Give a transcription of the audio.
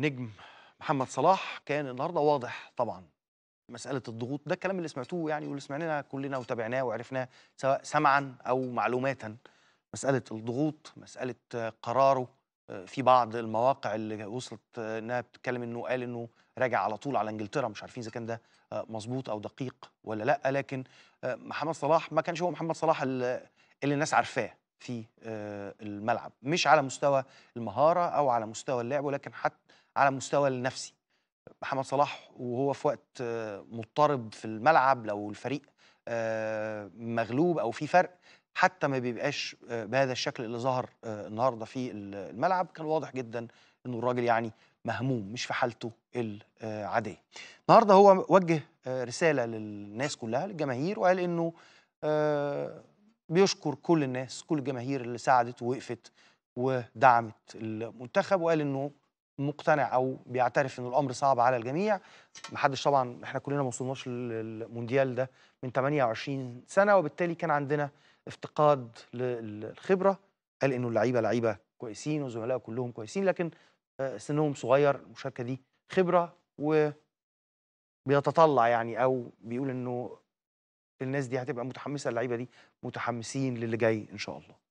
نجم محمد صلاح كان النهارده واضح طبعا مساله الضغوط ده الكلام اللي سمعتوه يعني واللي سمعناه كلنا وتابعناه وعرفناه سواء سمعا او معلوماتا مساله الضغوط مساله قراره آه، في بعض المواقع اللي وصلت آه، انها بتتكلم انه قال انه راجع على طول على انجلترا مش عارفين اذا كان ده آه، مظبوط او دقيق ولا لا لكن محمد صلاح ما كانش هو محمد صلاح اللي الناس عارفاه في الملعب مش على مستوى المهاره او على مستوى اللعب ولكن حتى على المستوى النفسي محمد صلاح وهو في وقت آه، مضطرب في الملعب لو الفريق آه، مغلوب او في فرق حتى ما بيبقاش آه، بهذا الشكل اللي ظهر النهارده في الملعب كان واضح جدا انه الراجل يعني مهموم مش في حالته العاديه. النهارده هو وجه رساله للناس كلها للجماهير وقال انه بيشكر كل الناس كل الجماهير اللي ساعدت ووقفت ودعمت المنتخب وقال انه مقتنع او بيعترف ان الامر صعب على الجميع محدش طبعا احنا كلنا ما وصلناش للمونديال ده من 28 سنه وبالتالي كان عندنا افتقاد للخبره قال انه اللعيبه لعيبه كويسين وزملاء كلهم كويسين لكن آه، سنهم صغير المشاركه دي خبره و بيتطلع يعني او بيقول انه الناس دي هتبقى متحمسه اللعيبه دي متحمسين للي جاي ان شاء الله